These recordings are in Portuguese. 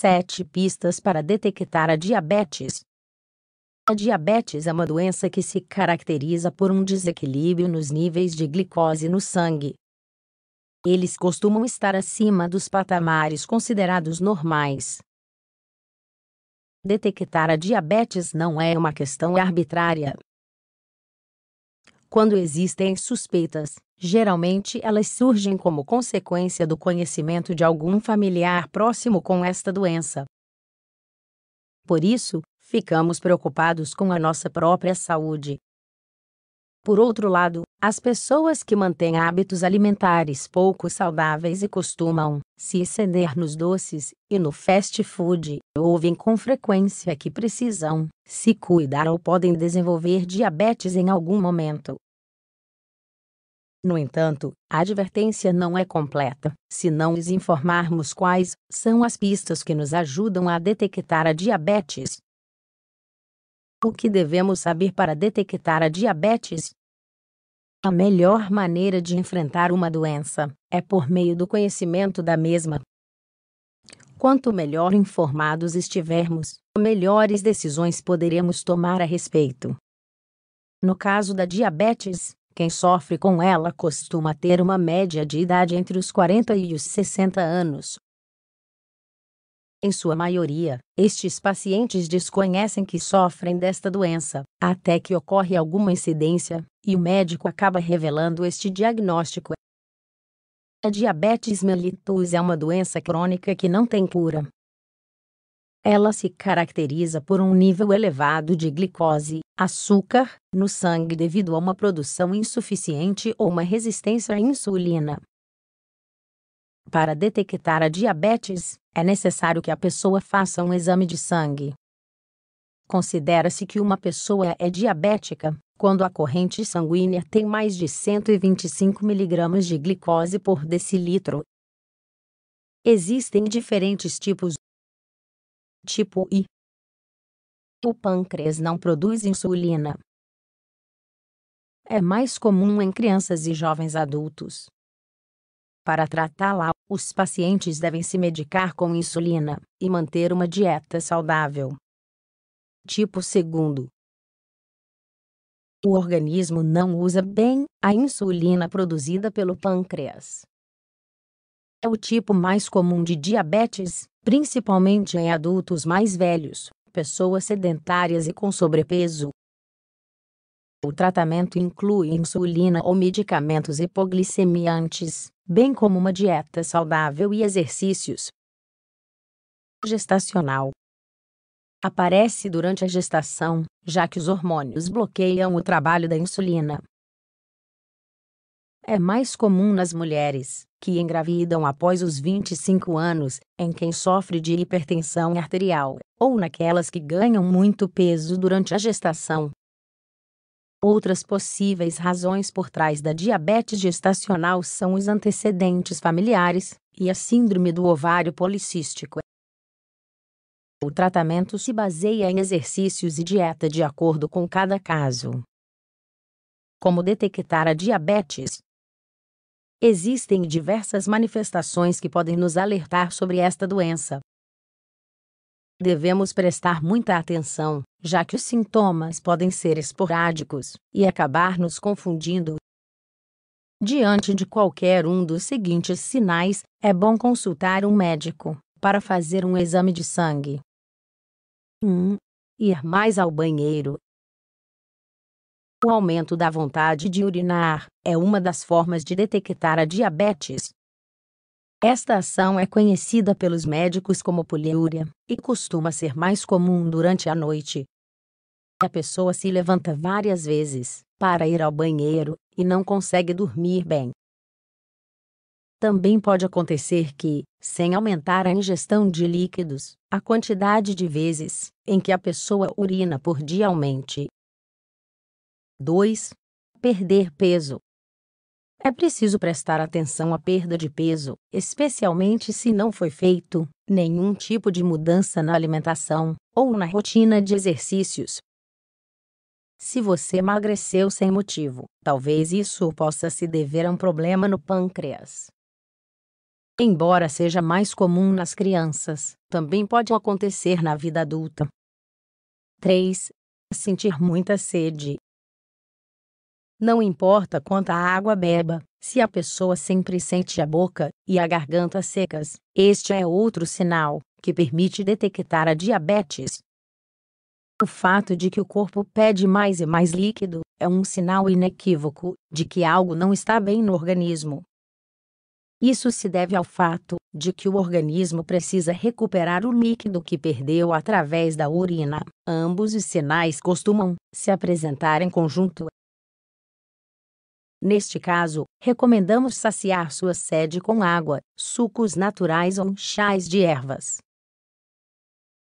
Sete pistas para detectar a diabetes. A diabetes é uma doença que se caracteriza por um desequilíbrio nos níveis de glicose no sangue. Eles costumam estar acima dos patamares considerados normais. Detectar a diabetes não é uma questão arbitrária. Quando existem suspeitas, geralmente elas surgem como consequência do conhecimento de algum familiar próximo com esta doença. Por isso, ficamos preocupados com a nossa própria saúde. Por outro lado, as pessoas que mantêm hábitos alimentares pouco saudáveis e costumam se exceder nos doces e no fast food ouvem com frequência que precisam se cuidar ou podem desenvolver diabetes em algum momento. No entanto, a advertência não é completa se não lhes informarmos quais são as pistas que nos ajudam a detectar a diabetes. O que devemos saber para detectar a diabetes? A melhor maneira de enfrentar uma doença é por meio do conhecimento da mesma. Quanto melhor informados estivermos, melhores decisões poderemos tomar a respeito. No caso da diabetes, quem sofre com ela costuma ter uma média de idade entre os 40 e os 60 anos. Em sua maioria, estes pacientes desconhecem que sofrem desta doença, até que ocorre alguma incidência, e o médico acaba revelando este diagnóstico. A diabetes mellitus é uma doença crônica que não tem cura, ela se caracteriza por um nível elevado de glicose, açúcar, no sangue devido a uma produção insuficiente ou uma resistência à insulina. Para detectar a diabetes, é necessário que a pessoa faça um exame de sangue. Considera-se que uma pessoa é diabética quando a corrente sanguínea tem mais de 125 mg de glicose por decilitro. Existem diferentes tipos Tipo I. O pâncreas não produz insulina. É mais comum em crianças e jovens adultos. Para tratá-la, os pacientes devem se medicar com insulina e manter uma dieta saudável. Tipo 2. O organismo não usa bem a insulina produzida pelo pâncreas é o tipo mais comum de diabetes, principalmente em adultos mais velhos, pessoas sedentárias e com sobrepeso. O tratamento inclui insulina ou medicamentos hipoglicemiantes, bem como uma dieta saudável e exercícios. Gestacional Aparece durante a gestação, já que os hormônios bloqueiam o trabalho da insulina, é mais comum nas mulheres, que engravidam após os 25 anos, em quem sofre de hipertensão arterial, ou naquelas que ganham muito peso durante a gestação. Outras possíveis razões por trás da diabetes gestacional são os antecedentes familiares e a síndrome do ovário policístico. O tratamento se baseia em exercícios e dieta de acordo com cada caso. Como detectar a diabetes? Existem diversas manifestações que podem nos alertar sobre esta doença. Devemos prestar muita atenção, já que os sintomas podem ser esporádicos e acabar nos confundindo. Diante de qualquer um dos seguintes sinais, é bom consultar um médico para fazer um exame de sangue. 1. Um, ir mais ao banheiro o aumento da vontade de urinar é uma das formas de detectar a diabetes. Esta ação é conhecida pelos médicos como poliúria e costuma ser mais comum durante a noite. A pessoa se levanta várias vezes para ir ao banheiro e não consegue dormir bem. Também pode acontecer que, sem aumentar a ingestão de líquidos, a quantidade de vezes em que a pessoa urina por dia aumente. 2. Perder peso. É preciso prestar atenção à perda de peso, especialmente se não foi feito nenhum tipo de mudança na alimentação ou na rotina de exercícios. Se você emagreceu sem motivo, talvez isso possa se dever a um problema no pâncreas. Embora seja mais comum nas crianças, também pode acontecer na vida adulta. 3. Sentir muita sede não importa quanta água beba, se a pessoa sempre sente a boca e a garganta secas, este é outro sinal que permite detectar a diabetes. O fato de que o corpo pede mais e mais líquido é um sinal inequívoco de que algo não está bem no organismo. Isso se deve ao fato de que o organismo precisa recuperar o líquido que perdeu através da urina. Ambos os sinais costumam se apresentar em conjunto Neste caso, recomendamos saciar sua sede com água, sucos naturais ou chás de ervas.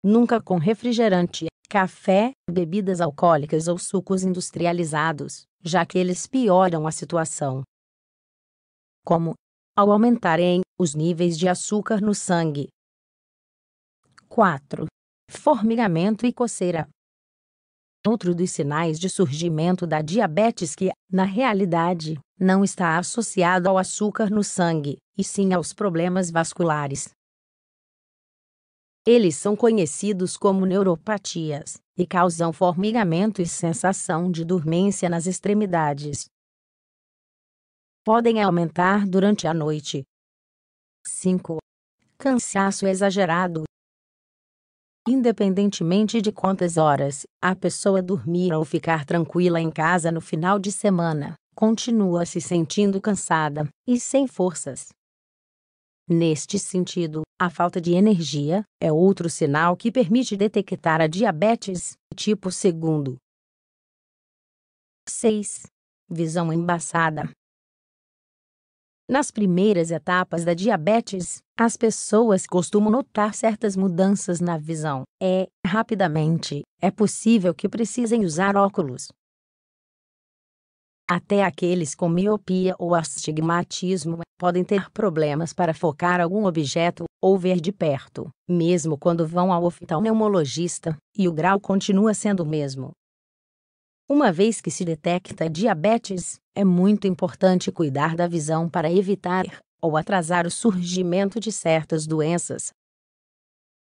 Nunca com refrigerante, café, bebidas alcoólicas ou sucos industrializados, já que eles pioram a situação. Como ao aumentarem os níveis de açúcar no sangue. 4. Formigamento e coceira. Outro dos sinais de surgimento da diabetes que, na realidade, não está associado ao açúcar no sangue, e sim aos problemas vasculares. Eles são conhecidos como neuropatias e causam formigamento e sensação de dormência nas extremidades. Podem aumentar durante a noite. 5. Cansaço exagerado Independentemente de quantas horas a pessoa dormir ou ficar tranquila em casa no final de semana, continua se sentindo cansada e sem forças. Neste sentido, a falta de energia é outro sinal que permite detectar a diabetes tipo 2. 6. Visão embaçada. Nas primeiras etapas da diabetes, as pessoas costumam notar certas mudanças na visão. É, rapidamente, é possível que precisem usar óculos. Até aqueles com miopia ou astigmatismo podem ter problemas para focar algum objeto ou ver de perto, mesmo quando vão ao oftalmologista, então, e o grau continua sendo o mesmo. Uma vez que se detecta diabetes, é muito importante cuidar da visão para evitar ou atrasar o surgimento de certas doenças.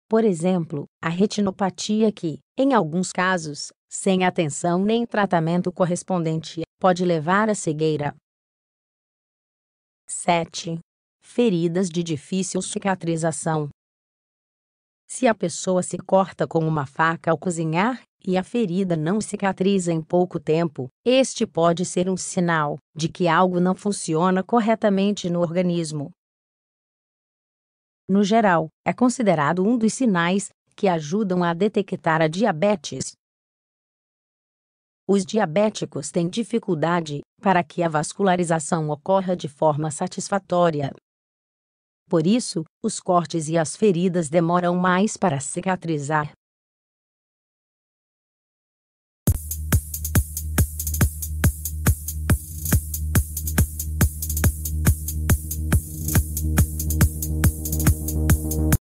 Por exemplo, a retinopatia que, em alguns casos, sem atenção nem tratamento correspondente, pode levar à cegueira. 7. Feridas de difícil cicatrização. Se a pessoa se corta com uma faca ao cozinhar, e a ferida não cicatriza em pouco tempo, este pode ser um sinal de que algo não funciona corretamente no organismo. No geral, é considerado um dos sinais que ajudam a detectar a diabetes. Os diabéticos têm dificuldade para que a vascularização ocorra de forma satisfatória. Por isso, os cortes e as feridas demoram mais para cicatrizar